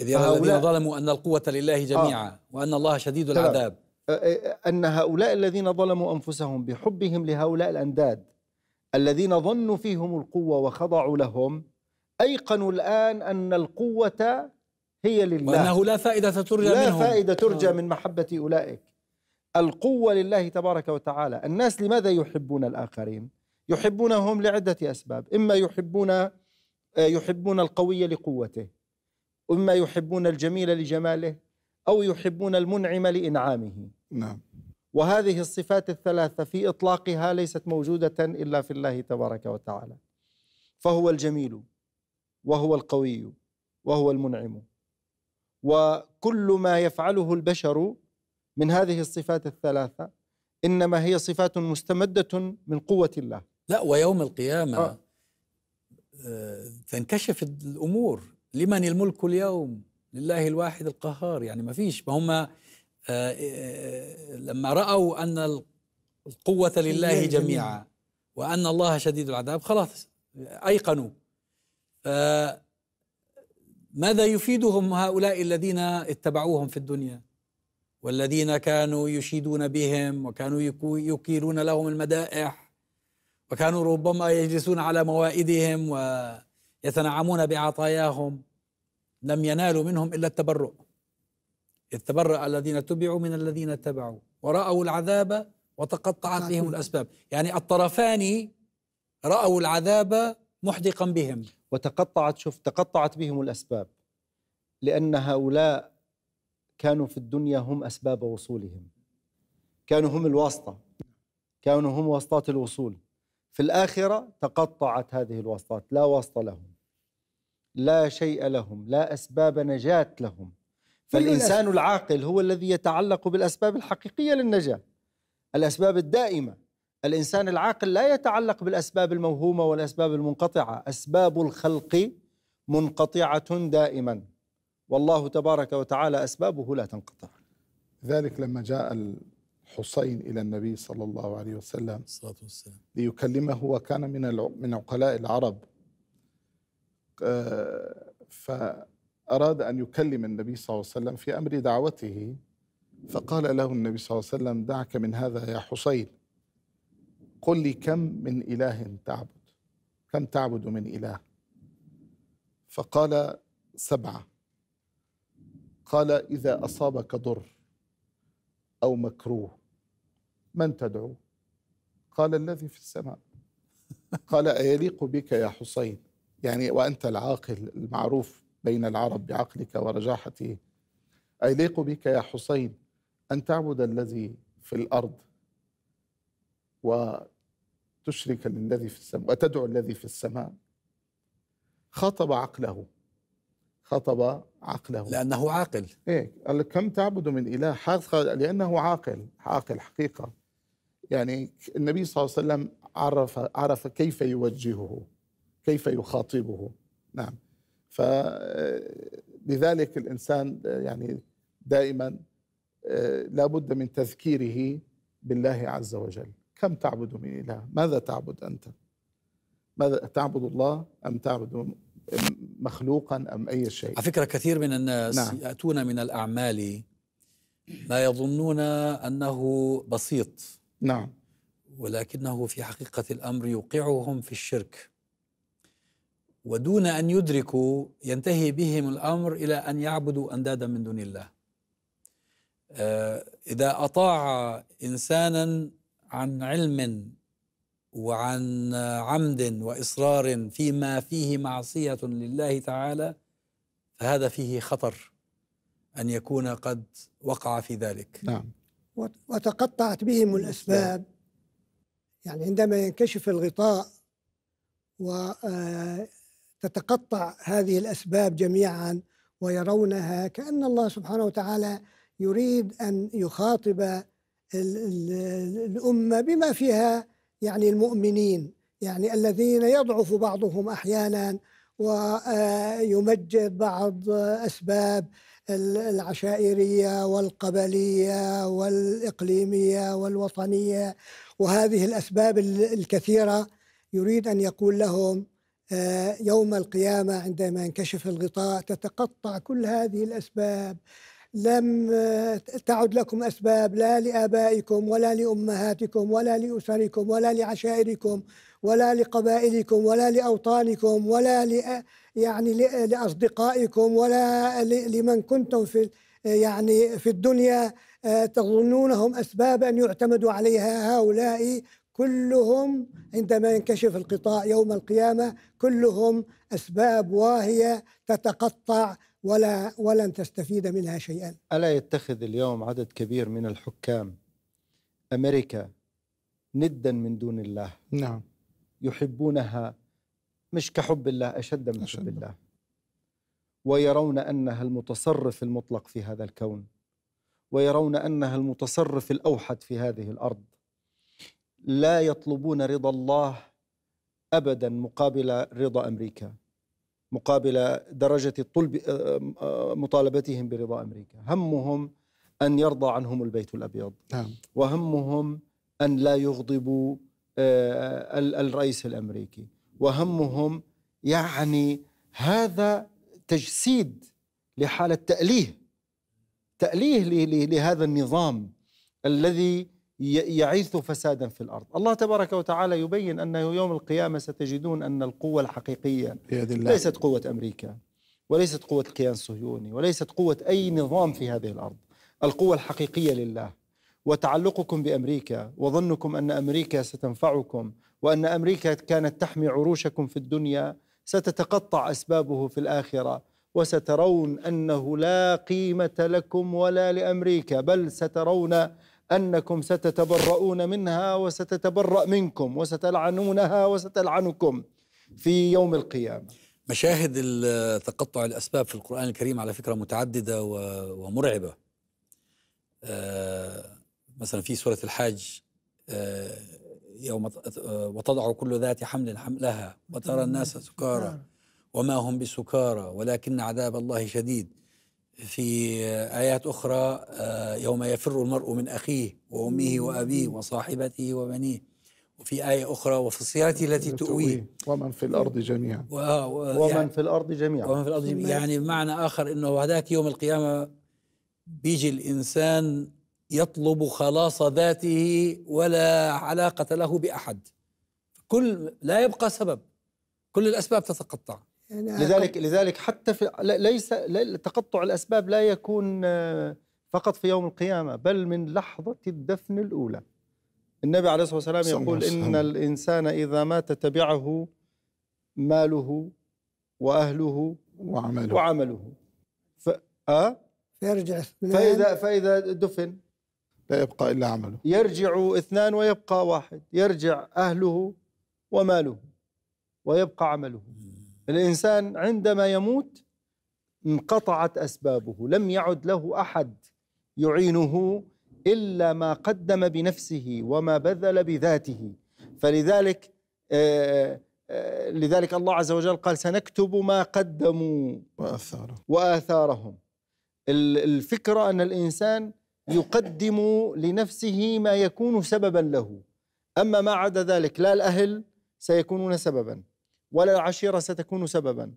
إذ يرى الذين ظلموا أن القوة لله جميعا آه وأن الله شديد العذاب أن هؤلاء الذين ظلموا أنفسهم بحبهم لهؤلاء الأنداد الذين ظنوا فيهم القوة وخضعوا لهم أيقنوا الآن أن القوة هي لله وأنه لا فائدة ترجى لا منهم لا فائدة ترجى آه. من محبة أولئك القوة لله تبارك وتعالى الناس لماذا يحبون الآخرين؟ يحبونهم لعدة أسباب إما يحبون آه، يحبون القوي لقوته إما يحبون الجميل لجماله أو يحبون المنعم لإنعامه نعم وهذه الصفات الثلاثة في إطلاقها ليست موجودة إلا في الله تبارك وتعالى فهو الجميل وهو القوي وهو المنعم وكل ما يفعله البشر من هذه الصفات الثلاثة إنما هي صفات مستمدة من قوة الله لا ويوم القيامة آه. آه، تنكشف الأمور لمن الملك اليوم لله الواحد القهار يعني ما فيش ما هم آه، آه، لما رأوا أن القوة لله جميعا وأن الله شديد العذاب خلاص أيقنوا ماذا يفيدهم هؤلاء الذين اتبعوهم في الدنيا والذين كانوا يشيدون بهم وكانوا يكيلون لهم المدائح وكانوا ربما يجلسون على موائدهم ويتنعمون بعطاياهم لم ينالوا منهم إلا التبرؤ إذ تبرأ الذين تبعوا من الذين تبعوا ورأوا العذاب وتقطعت بهم الأسباب يعني الطرفان رأوا العذاب محدقا بهم وتقطعت شوف تقطعت بهم الأسباب لأن هؤلاء كانوا في الدنيا هم أسباب وصولهم كانوا هم الواسطة كانوا هم واسطات الوصول في الآخرة تقطعت هذه الواسطات لا واسطة لهم لا شيء لهم لا أسباب نجاة لهم فالإنسان العاقل هو الذي يتعلق بالأسباب الحقيقية للنجاة الأسباب الدائمة الإنسان العاقل لا يتعلق بالأسباب الموهومة والأسباب المنقطعة أسباب الخلق منقطعة دائما والله تبارك وتعالى أسبابه لا تنقطع ذلك لما جاء الحسين إلى النبي صلى الله عليه وسلم ليكلمه وكان من من عقلاء العرب فأراد أن يكلم النبي صلى الله عليه وسلم في أمر دعوته فقال له النبي صلى الله عليه وسلم دعك من هذا يا حسين قل لي كم من إله تعبد كم تعبد من إله فقال سبعة قال إذا أصابك ضر أو مكروه من تدعو قال الذي في السماء قال أيليق بك يا حسين يعني وأنت العاقل المعروف بين العرب بعقلك ورجاحته أيليق بك يا حسين أن تعبد الذي في الأرض وتشرك للذي في السماء وتدعو الذي في السماء خاطب عقله خطب عقله لأنه عاقل إيه قال لك كم تعبد من إله حقا لأنه عاقل عاقل حقيقة يعني النبي صلى الله عليه وسلم عرف عرف كيف يوجهه كيف يخاطبه نعم فلذلك الإنسان يعني دائما آه، لا بد من تذكيره بالله عز وجل كم تعبد من إله ماذا تعبد أنت ماذا تعبد الله أم تعبد مخلوقا أم أي شيء على فكرة كثير من الناس نعم. يأتون من الأعمال ما يظنون أنه بسيط نعم ولكنه في حقيقة الأمر يوقعهم في الشرك ودون ان يدركوا ينتهي بهم الامر الى ان يعبدوا اندادا من دون الله. آه، اذا اطاع انسانا عن علم وعن عمد واصرار فيما فيه معصيه لله تعالى فهذا فيه خطر ان يكون قد وقع في ذلك. نعم. وتقطعت بهم الاسباب نعم. يعني عندما ينكشف الغطاء و آه، تتقطع هذه الاسباب جميعا ويرونها كان الله سبحانه وتعالى يريد ان يخاطب الامه بما فيها يعني المؤمنين يعني الذين يضعف بعضهم احيانا ويمجد بعض اسباب العشائريه والقبليه والاقليميه والوطنيه وهذه الاسباب الكثيره يريد ان يقول لهم آه، يوم القيامة عندما ينكشف الغطاء تتقطع كل هذه الأسباب لم آه، تعد لكم أسباب لا لآبائكم ولا لأمهاتكم ولا لأسركم ولا لعشائركم ولا لقبائلكم ولا لأوطانكم ولا آه، يعني لأصدقائكم ولا لمن كنتم في يعني في الدنيا تظنونهم أسبابا يعتمدوا عليها هؤلاء كلهم عندما ينكشف القطاع يوم القيامة كلهم أسباب واهية تتقطع ولا ولن تستفيد منها شيئا ألا يتخذ اليوم عدد كبير من الحكام أمريكا ندا من دون الله نعم يحبونها مش كحب الله أشد من أشد. حب الله ويرون أنها المتصرف المطلق في هذا الكون ويرون أنها المتصرف الأوحد في هذه الأرض لا يطلبون رضا الله ابدا مقابل رضا امريكا مقابل درجه طلب آه، آه، مطالبتهم برضا امريكا همهم ان يرضى عنهم البيت الابيض نعم. وهمهم ان لا يغضبوا آه، الرئيس الامريكي وهمهم يعني هذا تجسيد لحاله تاليه تاليه لهذا النظام الذي يعيث فسادا في الارض، الله تبارك وتعالى يبين انه يوم القيامه ستجدون ان القوه الحقيقيه بيد الله. ليست قوه امريكا وليست قوه الكيان الصهيوني وليست قوه اي نظام في هذه الارض، القوه الحقيقيه لله وتعلقكم بامريكا وظنكم ان امريكا ستنفعكم وان امريكا كانت تحمي عروشكم في الدنيا ستتقطع اسبابه في الاخره وسترون انه لا قيمه لكم ولا لامريكا بل سترون أنكم ستتبرؤون منها وستتبرأ منكم وستلعنونها وستلعنكم في يوم القيامة مشاهد تقطع الأسباب في القرآن الكريم على فكرة متعددة ومرعبة آه، مثلا في سورة الحاج آه، يوم آه، وتضع كل ذات حمل حملها وترى الناس سكارى وما هم بسكارى ولكن عذاب الله شديد في آيات أخرى آه، يوم يفر المرء من أخيه وأمه وأبيه وصاحبته وبنيه وفي آية أخرى وفي الصيانة آه، التي تؤويه ومن في الأرض جميعا آه، ومن يعني في الأرض جميعا ومن في الأرض جميعا يعني بمعنى آخر أنه هذاك يوم القيامة بيجي الإنسان يطلب خلاص ذاته ولا علاقة له بأحد كل لا يبقى سبب كل الأسباب تتقطع لذلك لذلك حتى في ليس تقطع الاسباب لا يكون آه، فقط في يوم القيامه بل من لحظه الدفن الاولى النبي عليه الصلاه والسلام يقول ان الانسان اذا مات تبعه ماله واهله وعمله وعمله ف... أه؟ فيرجع فاذا فاذا دفن لا يبقى الا عمله يرجع اثنان ويبقى واحد يرجع اهله وماله ويبقى عمله الإنسان عندما يموت انقطعت أسبابه لم يعد له أحد يعينه إلا ما قدم بنفسه وما بذل بذاته فلذلك آه، آه، آه، لذلك الله عز وجل قال سنكتب ما قدموا وآثارهم وآثارهم الفكرة أن الإنسان يقدم لنفسه ما يكون سببا له أما ما عدا ذلك لا الأهل سيكونون سببا ولا العشيرة ستكون سببا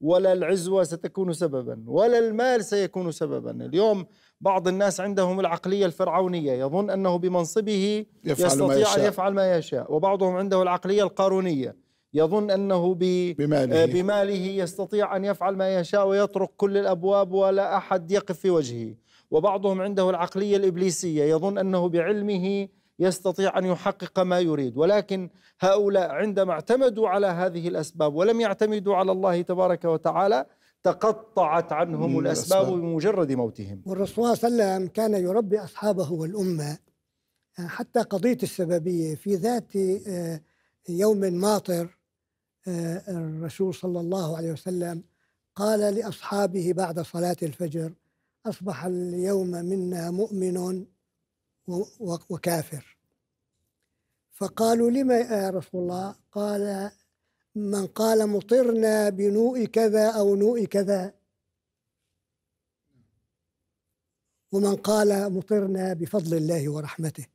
ولا العزوة ستكون سببا ولا المال سيكون سببا اليوم بعض الناس عندهم العقلية الفرعونية يظن أنه بمنصبه يفعل يستطيع ما يشاء. أن يفعل ما يشاء وبعضهم عنده العقلية القارونية يظن أنه بماله. آه، بماله يستطيع أن يفعل ما يشاء ويطرق كل الأبواب ولا أحد يقف في وجهه وبعضهم عنده العقلية الإبليسية يظن أنه بعلمه يستطيع ان يحقق ما يريد ولكن هؤلاء عندما اعتمدوا على هذه الاسباب ولم يعتمدوا على الله تبارك وتعالى تقطعت عنهم الاسباب بمجرد موتهم والرسول صلى الله عليه وسلم كان يربي اصحابه والامه آه، حتى قضيه السببيه في ذات آه، يوم ماطر آه، الرسول صلى الله عليه وسلم قال لاصحابه بعد صلاه الفجر اصبح اليوم منا مؤمن وكافر فقالوا لما يا رسول الله قال من قال مطرنا بنوء كذا أو نوء كذا ومن قال مطرنا بفضل الله ورحمته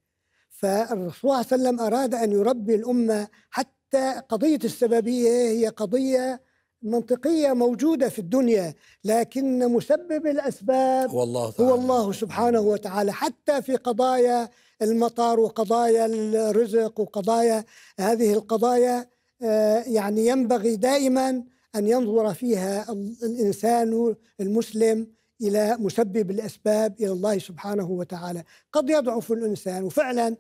فالرسول صلى الله عليه وسلم أراد أن يربي الأمة حتى قضية السببية هي قضية منطقية موجودة في الدنيا لكن مسبب الأسباب هو الله, تعالى. هو الله سبحانه وتعالى حتى في قضايا المطر وقضايا الرزق وقضايا هذه القضايا آه، يعني ينبغي دائما أن ينظر فيها الإنسان المسلم إلى مسبب الأسباب إلى الله سبحانه وتعالى قد يضعف الإنسان وفعلا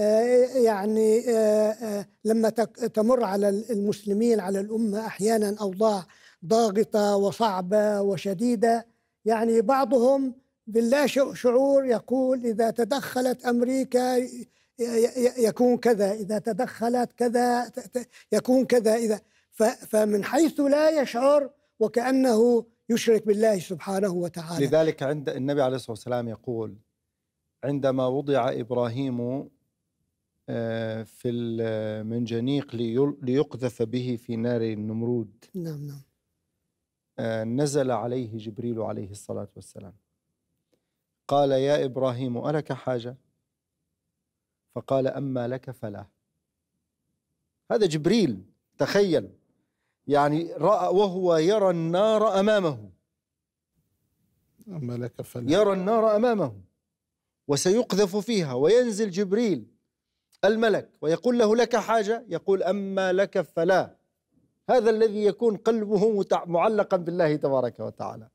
آه، يعني آه، آه، لما تمر على المسلمين على الأمة أحيانا أوضاع ضاغطة وصعبة وشديدة يعني بعضهم باللا شعور يقول إذا تدخلت أمريكا يكون كذا إذا تدخلت كذا يكون كذا إذا فمن حيث لا يشعر وكأنه يشرك بالله سبحانه وتعالى لذلك عند النبي عليه الصلاة والسلام يقول عندما وضع إبراهيم آه، في المنجنيق آه، ليقذف به في نار النمرود نعم نعم آه، نزل عليه جبريل عليه الصلاة والسلام قال يا إبراهيم ألك حاجة فقال أما لك فلا هذا جبريل تخيل يعني رأى وهو يرى النار أمامه أما لك فلا يرى النار أمامه وسيقذف فيها وينزل جبريل الملك ويقول له لك حاجة يقول أما لك فلا هذا الذي يكون قلبه معلقا بالله تبارك وتعالى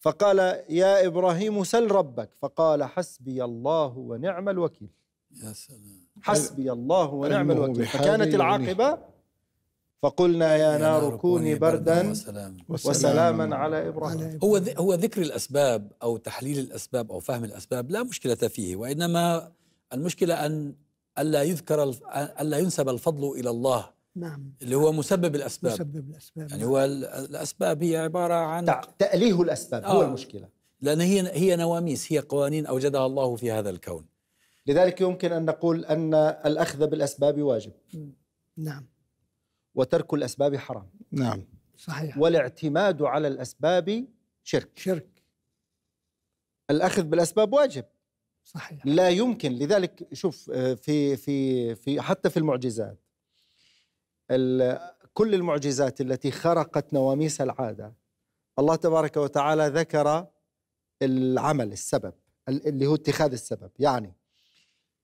فقال يا إبراهيم سل ربك فقال حسبي الله ونعم الوكيل يا سلام حسبي الله ونعم الوكيل فكانت العاقبة فقلنا يا نار كوني بردا وسلاما, وسلاما على إبراهيم هو هو ذكر الأسباب أو تحليل الأسباب أو فهم الأسباب لا مشكلة فيه وإنما المشكلة أن ألا يذكر ألا ينسب الفضل إلى الله نعم اللي هو مسبب الأسباب مسبب الأسباب يعني هو الأسباب هي عبارة عن تأليه الأسباب آه هو المشكلة لأن هي هي نواميس هي قوانين أوجدها الله في هذا الكون لذلك يمكن أن نقول أن الأخذ بالأسباب واجب نعم وترك الأسباب حرام نعم صحيح والاعتماد على الأسباب شرك شرك الأخذ بالأسباب واجب صحيح لا يمكن لذلك شوف آه، في في في حتى في المعجزات كل المعجزات التي خرقت نواميس العاده الله تبارك وتعالى ذكر العمل السبب اللي هو اتخاذ السبب يعني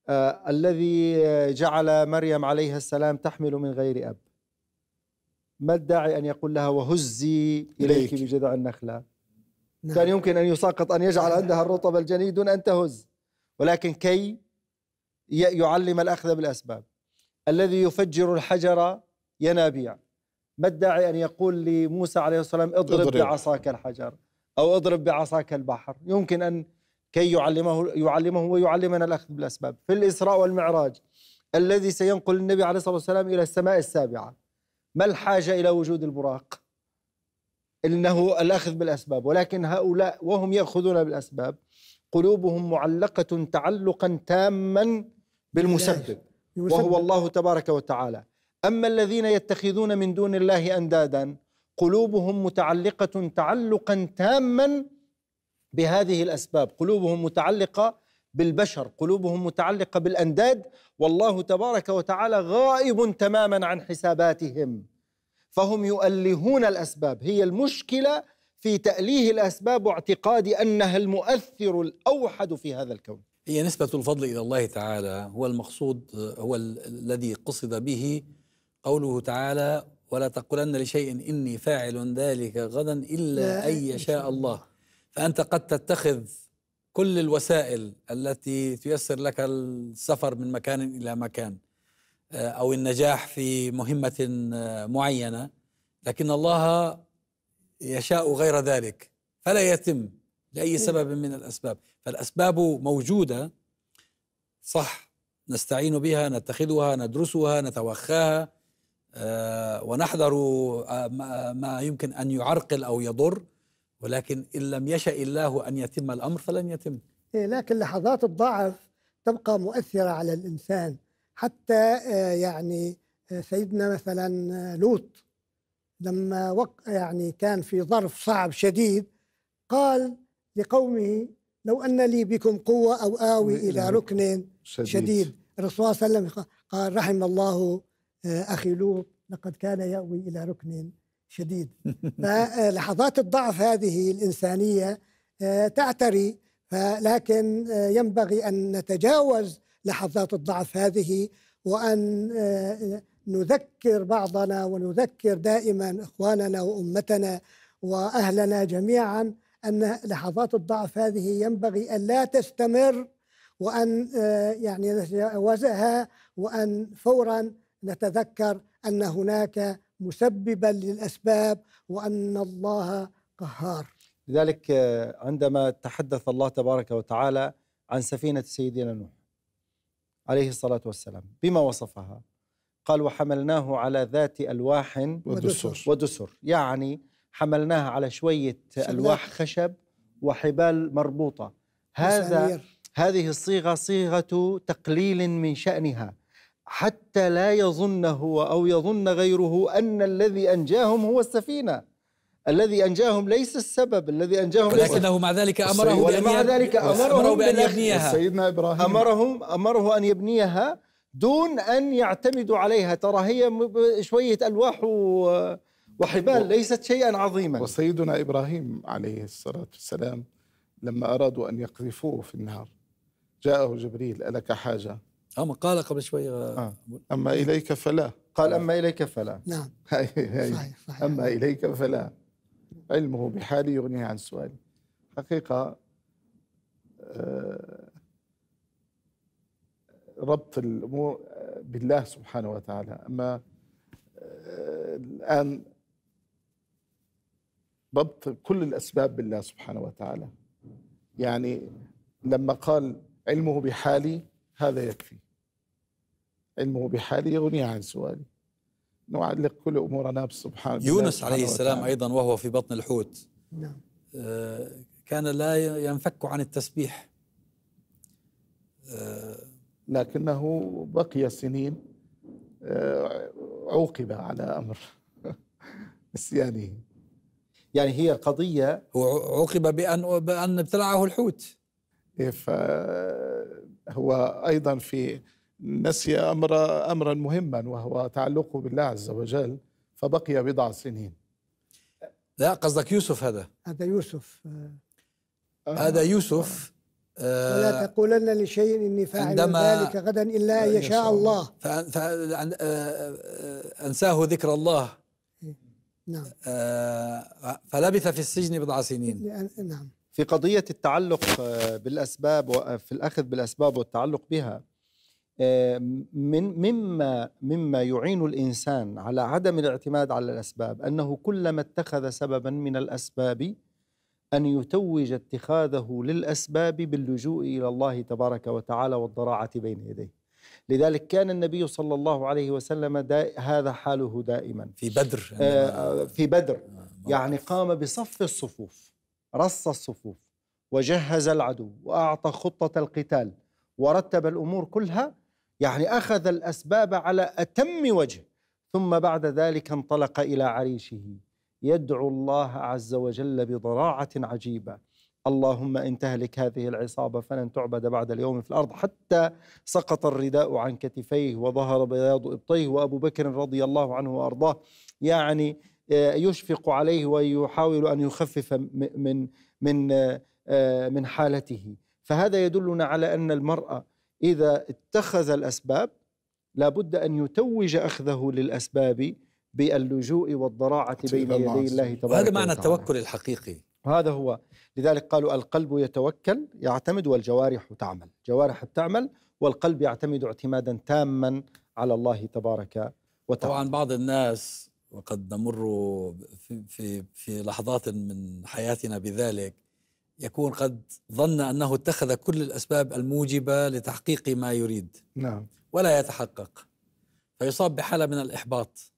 آه الذي جعل مريم عليها السلام تحمل من غير اب ما الداعي ان يقول لها وهزي اليك بجذع النخله نعم. كان يمكن ان يساقط ان يجعل عندها الرطب الجني دون ان تهز ولكن كي يعلم الأخذ بالأسباب الذي يفجر الحجر ينابيع ما الداعي أن يقول لموسى عليه السلام اضرب, اضرب. بعصاك الحجر أو اضرب بعصاك البحر يمكن أن كي يعلمه يعلمه ويعلمنا الأخذ بالأسباب في الإسراء والمعراج الذي سينقل النبي عليه الصلاة والسلام إلى السماء السابعة ما الحاجة إلى وجود البراق إنه الأخذ بالأسباب ولكن هؤلاء وهم يأخذون بالأسباب قلوبهم معلقة تعلقا تاما بالمسبب وهو الله تبارك وتعالى أما الذين يتخذون من دون الله أندادا قلوبهم متعلقة تعلقا تاما بهذه الأسباب قلوبهم متعلقة بالبشر قلوبهم متعلقة بالأنداد والله تبارك وتعالى غائب تماما عن حساباتهم فهم يؤلهون الأسباب هي المشكلة في تأليه الأسباب واعتقاد أنها المؤثر الأوحد في هذا الكون هي نسبة الفضل إلى الله تعالى هو المقصود هو الذي قصد به قوله تعالى ولا تقولن لشيء إني فاعل ذلك غدا إلا أن يشاء الله فأنت قد تتخذ كل الوسائل التي تيسر لك السفر من مكان إلى مكان آه، أو النجاح في مهمة آه، معينة لكن الله يشاء غير ذلك فلا يتم لأي سبب من الأسباب فالأسباب موجودة صح نستعين بها نتخذها ندرسها نتوخاها آه، ونحذر آه، ما يمكن أن يعرقل أو يضر ولكن إن لم يشأ الله أن يتم الأمر فلن يتم إيه، لكن لحظات الضعف تبقى مؤثرة على الإنسان حتى آه، يعني سيدنا مثلا لوط لما وق يعني كان في ظرف صعب شديد قال لقومه لو أن لي بكم قوة أو آوي إلى ركن شديد, شديد. الرسول صلى الله عليه وسلم قال رحم الله آه، أخي لوط لقد كان يأوي إلى ركن شديد <laughs> لحظات الضعف هذه الإنسانية آه، تعتري لكن آه، ينبغي أن نتجاوز لحظات الضعف هذه وأن نذكر بعضنا ونذكر دائما اخواننا وامتنا واهلنا جميعا ان لحظات الضعف هذه ينبغي ان لا تستمر وان آه، يعني نتجاوزها وان فورا نتذكر ان هناك مسببا للاسباب وان الله قهار. لذلك آه، عندما تحدث الله تبارك وتعالى عن سفينه سيدنا نوح عليه الصلاه والسلام بما وصفها؟ قال وحملناه على ذات ألواح ودسر, ودسر. يعني حملناها على شوية ألواح خشب وحبال مربوطة هذا هذه الصيغة صيغة تقليل من شأنها حتى لا يظن هو أو يظن غيره أن الذي أنجاهم هو السفينة الذي أنجاهم ليس السبب الذي أنجاهم ولكنه مع ذلك أمره بأن, مع ذلك أمره بأن يبنيها سيدنا إبراهيم أمرهم أمره أن يبنيها دون ان يعتمدوا عليها ترى هي شويه الواح وحبال ليست شيئا عظيما وسيدنا ابراهيم عليه الصلاه والسلام لما ارادوا ان يقذفوه في النار جاءه جبريل الك حاجه اما آه، قال قبل شوي آه. آه. اما اليك فلا قال اما اليك فلا نعم <laughs> صحيح صحيح. اما اليك فلا علمه بحالي يغنيه عن سؤالي حقيقه آه ربط الامور آه، بالله سبحانه وتعالى اما آه، الان ربط كل الاسباب بالله سبحانه وتعالى يعني لما قال علمه بحالي هذا يكفي علمه بحالي يغني عن سؤالي نعلق كل امورنا بسبحان يونس عليه السلام وتعالى. ايضا وهو في بطن الحوت نعم آه، كان لا ينفك عن التسبيح لكنه بقي سنين آه، عوقب على أمر <laughs> نسيانه يعني هي قضية عوقب بأن بأن ابتلعه الحوت آه، هو أيضا في نسي أمر أمرا مهما وهو تعلقه بالله عز وجل فبقي بضع سنين لا قصدك يوسف هذا هذا يوسف آه. هذا يوسف ولا آه، تقولن لشيء اني فاعل ذلك غدا الا ان آه، يشاء الله فانساه آه، ذكر الله إيه، نعم فلبث في السجن بضع سنين إيه، نعم في قضيه التعلق بالاسباب وفي الاخذ بالاسباب والتعلق بها من مما مما يعين الانسان على عدم الاعتماد على الاسباب انه كلما اتخذ سببا من الاسباب أن يتوج اتخاذه للأسباب باللجوء إلى الله تبارك وتعالى والضراعة بين يديه لذلك كان النبي صلى الله عليه وسلم هذا حاله دائما في بدر آه, آه، في بدر آه، يعني قام بصف الصفوف رص الصفوف وجهز العدو وأعطى خطة القتال ورتب الأمور كلها يعني أخذ الأسباب على أتم وجه ثم بعد ذلك انطلق إلى عريشه يدعو الله عز وجل بضراعة عجيبة اللهم إن تهلك هذه العصابة فلن تعبد بعد اليوم في الأرض حتى سقط الرداء عن كتفيه وظهر بياض إبطيه وأبو بكر رضي الله عنه وأرضاه يعني آه، يشفق عليه ويحاول أن يخفف من من آه، من حالته فهذا يدلنا على أن المرأة إذا اتخذ الأسباب لابد أن يتوج أخذه للأسباب باللجوء والضراعة بين يدي الله تبارك وهذا معنى التوكل الحقيقي وهذا هو لذلك قالوا القلب يتوكل يعتمد والجوارح تعمل جوارح تعمل والقلب يعتمد اعتمادا تاما على الله تبارك وتعالى طبعا بعض الناس وقد نمر في, في, في لحظات من حياتنا بذلك يكون قد ظن أنه اتخذ كل الأسباب الموجبة لتحقيق ما يريد نعم. ولا يتحقق فيصاب بحالة من الإحباط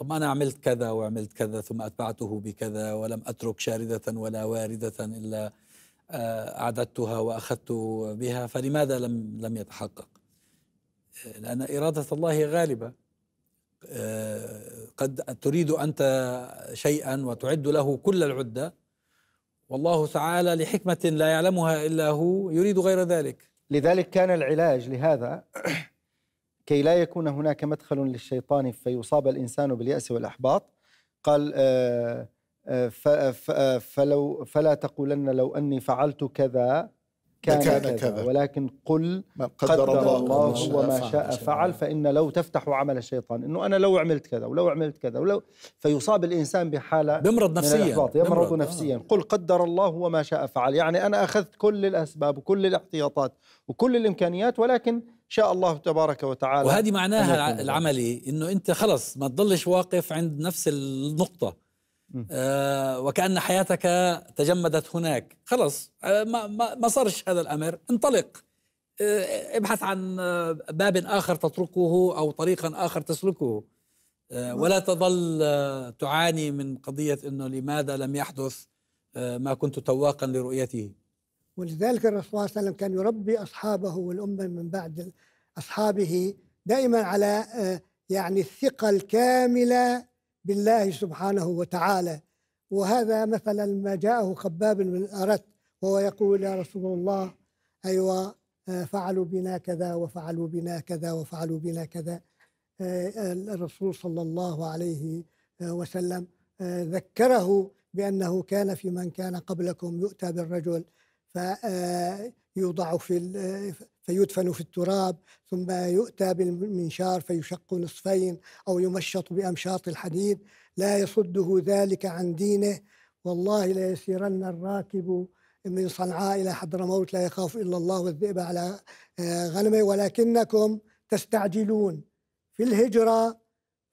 طب أنا عملت كذا وعملت كذا ثم أتبعته بكذا ولم أترك شاردة ولا واردة إلا آه، أعددتها وأخذت بها فلماذا لم لم يتحقق؟ لأن إرادة الله غالبة آه، قد تريد أنت شيئا وتعد له كل العدة والله تعالى لحكمة لا يعلمها إلا هو يريد غير ذلك لذلك كان العلاج لهذا كي لا يكون هناك مدخل للشيطان فيصاب الإنسان باليأس والإحباط قال آه، آه، فلو فلا تقولن لو أني فعلت كذا كان, كذا, كذا ولكن قل قدر, قدر الله, الله وما شاء فعل فإن لو تفتح عمل الشيطان إنه أنا لو عملت كذا ولو عملت كذا ولو فيصاب الإنسان بحالة بمرض نفسيا يمرض آه. نفسيا آه. قل قدر الله وما شاء فعل يعني أنا أخذت كل الأسباب وكل الاحتياطات وكل الإمكانيات ولكن شاء الله تبارك وتعالى وهذه معناها العملي انه انت خلص ما تضلش واقف عند نفس النقطه آه وكان حياتك تجمدت هناك خلص آه ما, صارش هذا الامر انطلق آه ابحث عن آه، باب اخر تتركه او طريقا اخر تسلكه آه ولا تظل آه، تعاني من قضيه انه لماذا لم يحدث آه، ما كنت تواقا لرؤيته ولذلك الرسول صلى الله عليه وسلم كان يربي أصحابه والأمة من بعد أصحابه دائما على آه، يعني الثقة الكاملة بالله سبحانه وتعالى وهذا مثلا ما جاءه خباب بن الأرت وهو يقول يا رسول الله أيوة آه، فعلوا بنا كذا وفعلوا بنا كذا وفعلوا بنا كذا آه، الرسول صلى الله عليه وسلم ذكره بأنه كان في من كان قبلكم يؤتى بالرجل فيوضع آه، في آه، فيدفن في التراب ثم يؤتى بالمنشار فيشق نصفين أو يمشط بأمشاط الحديد لا يصده ذلك عن دينه والله ليسيرن الراكب من صنعاء إلى حضرموت لا يخاف إلا الله والذئب على آه، غنمه ولكنكم تستعجلون في الهجرة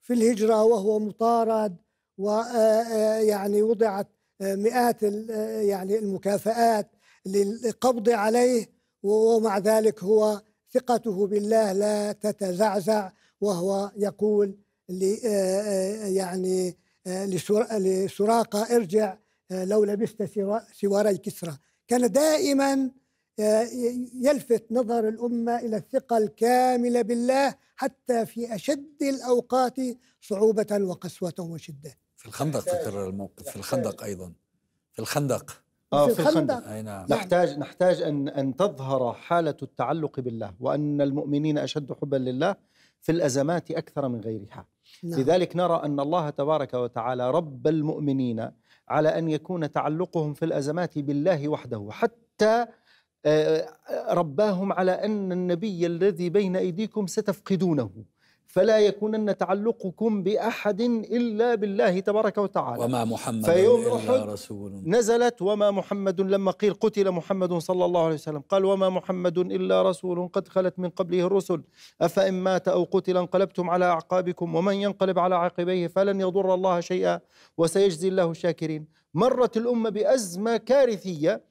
في الهجرة وهو مطارد ويعني وضعت مئات يعني المكافآت للقبض عليه ومع ذلك هو ثقته بالله لا تتزعزع وهو يقول آه، آه، يعني آه، لسراقة ارجع لو لبست سواري كسرى كان دائما يلفت نظر الأمة إلى الثقة الكاملة بالله حتى في أشد الأوقات صعوبة وقسوة وشدة في الخندق تكرر الموقف في الخندق أيضا في الخندق آه في, الخندق, أي نعم. يعني نحتاج نحتاج أن أن تظهر حالة التعلق بالله وأن المؤمنين أشد حبا لله في الأزمات أكثر من غيرها نعم. لذلك نرى أن الله تبارك وتعالى رب المؤمنين على أن يكون تعلقهم في الأزمات بالله وحده حتى آه، آه، رباهم على أن النبي الذي بين أيديكم ستفقدونه فلا يكونن تعلقكم بأحد إلا بالله تبارك وتعالى وما محمد فيوم إلا رسول نزلت وما محمد لما قيل قتل محمد صلى الله عليه وسلم قال وما محمد إلا رسول قد خلت من قبله الرسل أفإن مات أو قتل انقلبتم على أعقابكم ومن ينقلب على عقبيه فلن يضر الله شيئا وسيجزي الله الشاكرين مرت الأمة بأزمة كارثية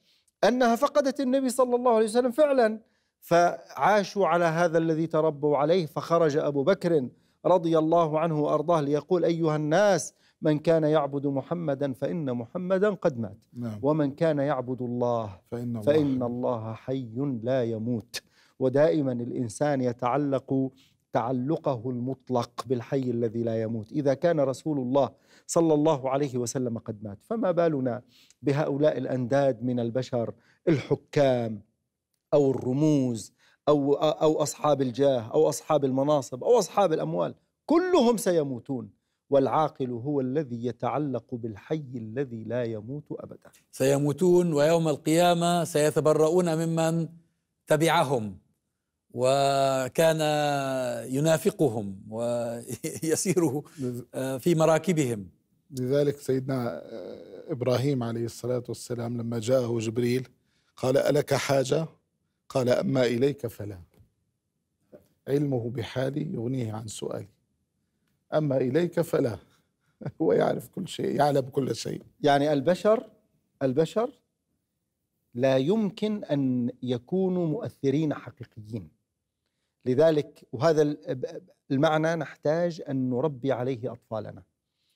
أنها فقدت النبي صلى الله عليه وسلم فعلاً فعاشوا على هذا الذي تربوا عليه فخرج ابو بكر رضي الله عنه وارضاه ليقول ايها الناس من كان يعبد محمدا فان محمدا قد مات نعم. ومن كان يعبد الله فان الله, فإن الله حي لا يموت ودائما الانسان يتعلق تعلقه المطلق بالحي الذي لا يموت اذا كان رسول الله صلى الله عليه وسلم قد مات فما بالنا بهؤلاء الانداد من البشر الحكام او الرموز او او اصحاب الجاه او اصحاب المناصب او اصحاب الاموال كلهم سيموتون والعاقل هو الذي يتعلق بالحي الذي لا يموت ابدا سيموتون ويوم القيامه سيتبرؤون ممن تبعهم وكان ينافقهم ويسير آه، في مراكبهم لذلك سيدنا آه، ابراهيم عليه الصلاه والسلام لما جاءه جبريل قال الك حاجه قال أما إليك فلا علمه بحالي يغنيه عن سؤالي أما إليك فلا <laughs> هو يعرف كل شيء يعلم كل شيء يعني البشر البشر لا يمكن أن يكونوا مؤثرين حقيقيين لذلك وهذا المعنى نحتاج أن نربي عليه أطفالنا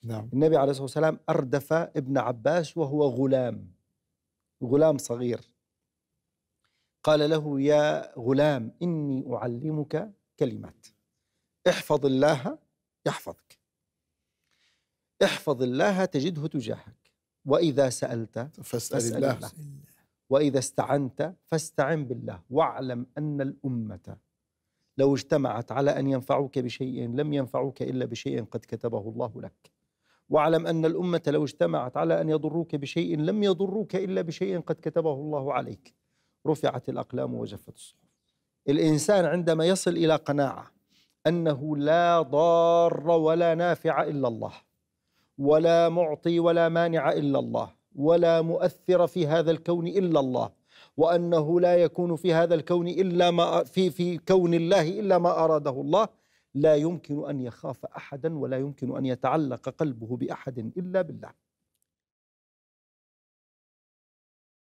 نعم. النبي عليه الصلاة والسلام أردف ابن عباس وهو غلام غلام صغير قال له يا غلام إني أعلمك كلمات احفظ الله يحفظك احفظ الله تجده تجاهك وإذا سألت فاسأل, فاسأل الله. الله وإذا استعنت فاستعن بالله واعلم أن الأمة لو اجتمعت على أن ينفعوك بشيء لم ينفعوك إلا بشيء قد كتبه الله لك واعلم أن الأمة لو اجتمعت على أن يضروك بشيء لم يضروك إلا بشيء قد كتبه الله عليك رفعت الأقلام وجفت الصحف الإنسان عندما يصل إلى قناعة أنه لا ضار ولا نافع إلا الله ولا معطي ولا مانع إلا الله ولا مؤثر في هذا الكون إلا الله وأنه لا يكون في هذا الكون إلا ما في في كون الله إلا ما أراده الله لا يمكن أن يخاف أحدا ولا يمكن أن يتعلق قلبه بأحد إلا بالله